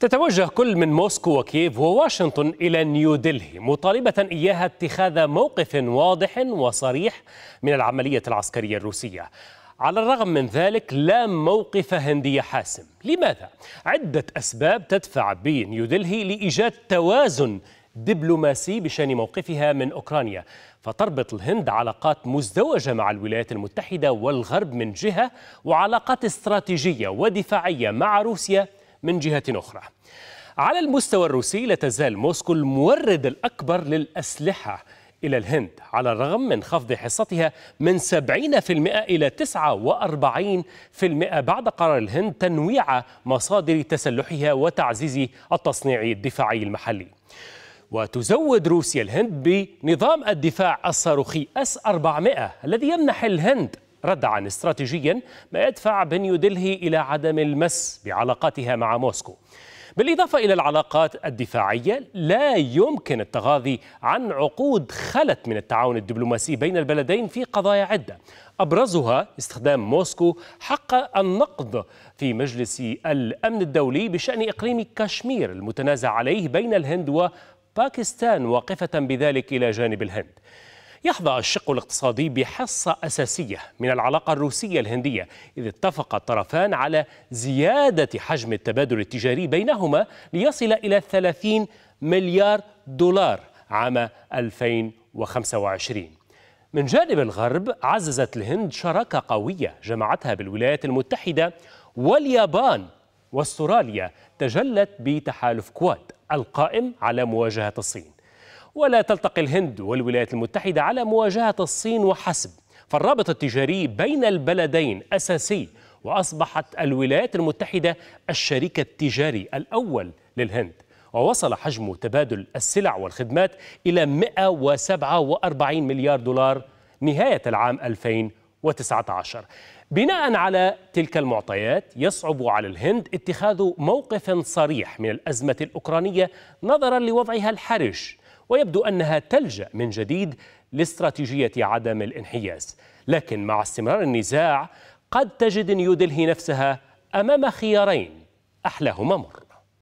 تتوجه كل من موسكو وكييف وواشنطن إلى نيودلهي مطالبة إياها اتخاذ موقف واضح وصريح من العملية العسكرية الروسية على الرغم من ذلك لا موقف هندي حاسم لماذا؟ عدة أسباب تدفع بنيودلهي لإيجاد توازن دبلوماسي بشان موقفها من أوكرانيا فتربط الهند علاقات مزدوجة مع الولايات المتحدة والغرب من جهة وعلاقات استراتيجية ودفاعية مع روسيا من جهة أخرى على المستوى الروسي لا تزال موسكو المورد الأكبر للأسلحة إلى الهند على الرغم من خفض حصتها من 70% إلى 49% بعد قرار الهند تنويع مصادر تسلحها وتعزيز التصنيع الدفاعي المحلي وتزود روسيا الهند بنظام الدفاع الصاروخي S-400 الذي يمنح الهند ردعا استراتيجيا ما يدفع بنيو دلهي إلى عدم المس بعلاقاتها مع موسكو بالإضافة إلى العلاقات الدفاعية لا يمكن التغاضي عن عقود خلت من التعاون الدبلوماسي بين البلدين في قضايا عدة أبرزها استخدام موسكو حق النقض في مجلس الأمن الدولي بشأن إقليم كشمير المتنازع عليه بين الهند وباكستان واقفة بذلك إلى جانب الهند يحظى الشق الاقتصادي بحصة أساسية من العلاقة الروسية الهندية إذ اتفق الطرفان على زيادة حجم التبادل التجاري بينهما ليصل إلى 30 مليار دولار عام 2025 من جانب الغرب عززت الهند شراكة قوية جمعتها بالولايات المتحدة واليابان واستراليا تجلت بتحالف كواد القائم على مواجهة الصين ولا تلتقي الهند والولايات المتحدة على مواجهة الصين وحسب فالرابط التجاري بين البلدين أساسي وأصبحت الولايات المتحدة الشريك التجاري الأول للهند ووصل حجم تبادل السلع والخدمات إلى 147 مليار دولار نهاية العام 2019 بناء على تلك المعطيات يصعب على الهند اتخاذ موقف صريح من الأزمة الأوكرانية نظرا لوضعها الحرج ويبدو أنها تلجأ من جديد لاستراتيجية عدم الانحياز لكن مع استمرار النزاع قد تجد نيودلهي نفسها أمام خيارين أحلاهما مر